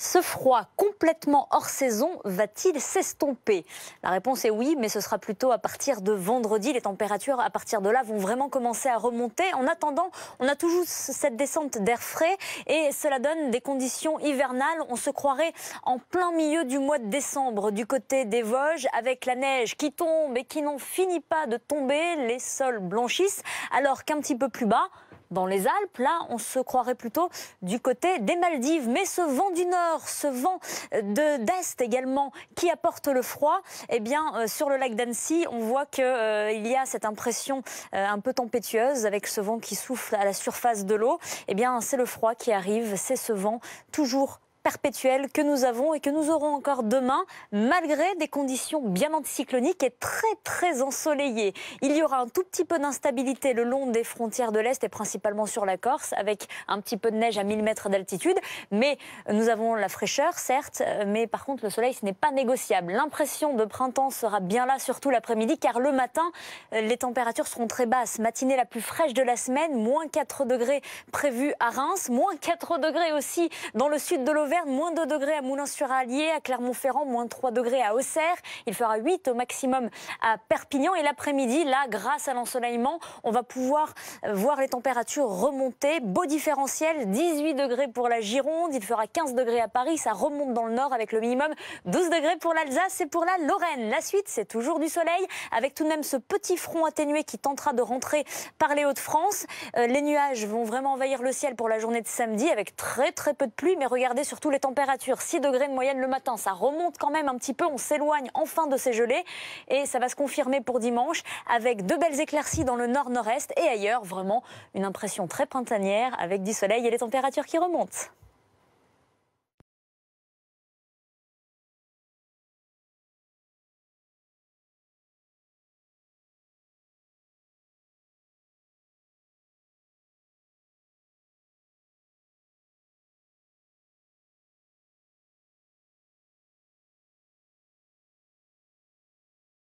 Ce froid complètement hors saison va-t-il s'estomper La réponse est oui, mais ce sera plutôt à partir de vendredi. Les températures à partir de là vont vraiment commencer à remonter. En attendant, on a toujours cette descente d'air frais et cela donne des conditions hivernales. On se croirait en plein milieu du mois de décembre du côté des Vosges avec la neige qui tombe et qui n'en finit pas de tomber. Les sols blanchissent alors qu'un petit peu plus bas, dans les Alpes. Là, on se croirait plutôt du côté des Maldives. Mais ce vent du nord, ce vent euh, d'est également qui apporte le froid, eh bien, euh, sur le lac d'Annecy, on voit qu'il euh, y a cette impression un peu tempétueuse avec ce vent qui souffle à la surface de l'eau. Eh bien, c'est le froid qui arrive, c'est ce vent toujours que nous avons et que nous aurons encore demain, malgré des conditions bien anticycloniques et très très ensoleillées. Il y aura un tout petit peu d'instabilité le long des frontières de l'Est et principalement sur la Corse, avec un petit peu de neige à 1000 mètres d'altitude. Mais nous avons la fraîcheur, certes, mais par contre le soleil, ce n'est pas négociable. L'impression de printemps sera bien là, surtout l'après-midi, car le matin, les températures seront très basses. Matinée la plus fraîche de la semaine, moins 4 degrés prévus à Reims, moins 4 degrés aussi dans le sud de l'Auvergne moins 2 degrés à Moulins-sur-Allier, à Clermont-Ferrand, moins 3 degrés à Auxerre. Il fera 8 au maximum à Perpignan. Et l'après-midi, là, grâce à l'ensoleillement, on va pouvoir voir les températures remonter. Beau différentiel, 18 degrés pour la Gironde, il fera 15 degrés à Paris, ça remonte dans le nord avec le minimum 12 degrés pour l'Alsace et pour la Lorraine. La suite, c'est toujours du soleil, avec tout de même ce petit front atténué qui tentera de rentrer par les Hauts-de-France. Euh, les nuages vont vraiment envahir le ciel pour la journée de samedi avec très très peu de pluie, mais regardez surtout les températures. 6 degrés de moyenne le matin, ça remonte quand même un petit peu. On s'éloigne enfin de ces gelées et ça va se confirmer pour dimanche avec de belles éclaircies dans le nord-nord-est et ailleurs. Vraiment une impression très printanière avec du soleil et les températures qui remontent.